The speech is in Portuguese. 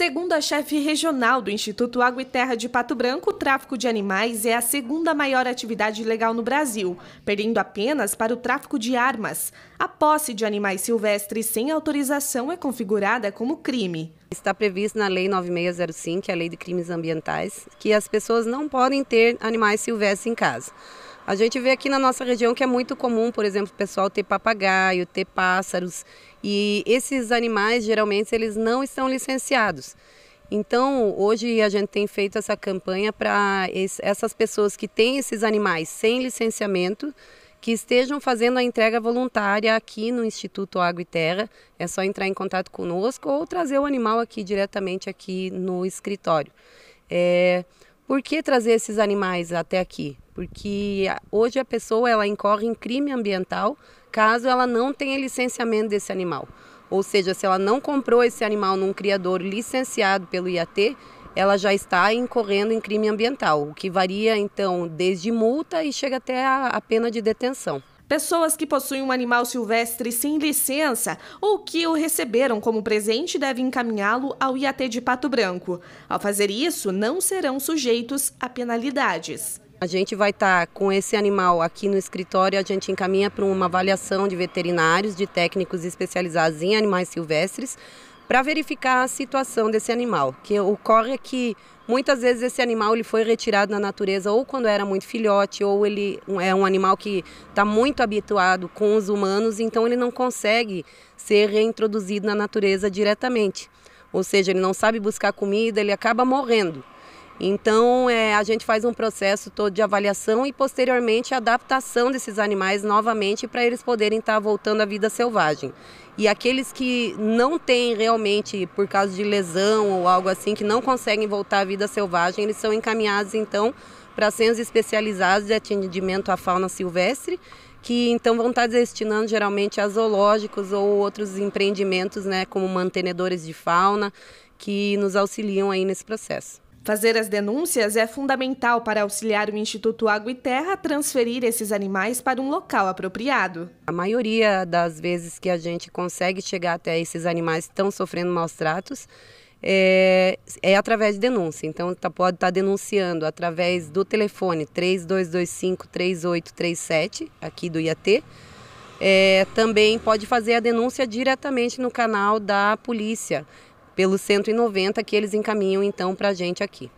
Segundo a chefe regional do Instituto Água e Terra de Pato Branco, o tráfico de animais é a segunda maior atividade legal no Brasil, perdendo apenas para o tráfico de armas. A posse de animais silvestres sem autorização é configurada como crime. Está previsto na Lei 9605, que é a Lei de Crimes Ambientais, que as pessoas não podem ter animais silvestres em casa. A gente vê aqui na nossa região que é muito comum, por exemplo, o pessoal ter papagaio, ter pássaros, e esses animais geralmente eles não estão licenciados. Então, hoje a gente tem feito essa campanha para essas pessoas que têm esses animais sem licenciamento, que estejam fazendo a entrega voluntária aqui no Instituto Água e Terra. É só entrar em contato conosco ou trazer o animal aqui diretamente aqui no escritório. É... Por que trazer esses animais até aqui? porque hoje a pessoa ela incorre em crime ambiental caso ela não tenha licenciamento desse animal. Ou seja, se ela não comprou esse animal num criador licenciado pelo IAT, ela já está incorrendo em crime ambiental, o que varia então desde multa e chega até a, a pena de detenção. Pessoas que possuem um animal silvestre sem licença ou que o receberam como presente devem encaminhá-lo ao IAT de Pato Branco. Ao fazer isso, não serão sujeitos a penalidades. A gente vai estar tá com esse animal aqui no escritório, a gente encaminha para uma avaliação de veterinários, de técnicos especializados em animais silvestres, para verificar a situação desse animal. Que ocorre é que muitas vezes esse animal ele foi retirado da natureza ou quando era muito filhote ou ele é um animal que está muito habituado com os humanos, então ele não consegue ser reintroduzido na natureza diretamente. Ou seja, ele não sabe buscar comida, ele acaba morrendo. Então, é, a gente faz um processo todo de avaliação e, posteriormente, adaptação desses animais novamente para eles poderem estar tá voltando à vida selvagem. E aqueles que não têm realmente, por causa de lesão ou algo assim, que não conseguem voltar à vida selvagem, eles são encaminhados, então, para centros especializados de atendimento à fauna silvestre, que então vão estar tá destinando geralmente a zoológicos ou outros empreendimentos, né, como mantenedores de fauna, que nos auxiliam aí nesse processo. Fazer as denúncias é fundamental para auxiliar o Instituto Água e Terra a transferir esses animais para um local apropriado. A maioria das vezes que a gente consegue chegar até esses animais que estão sofrendo maus tratos é, é através de denúncia. Então, tá, pode estar tá denunciando através do telefone 3225-3837, aqui do IAT. É, também pode fazer a denúncia diretamente no canal da polícia pelos 190 que eles encaminham então para a gente aqui.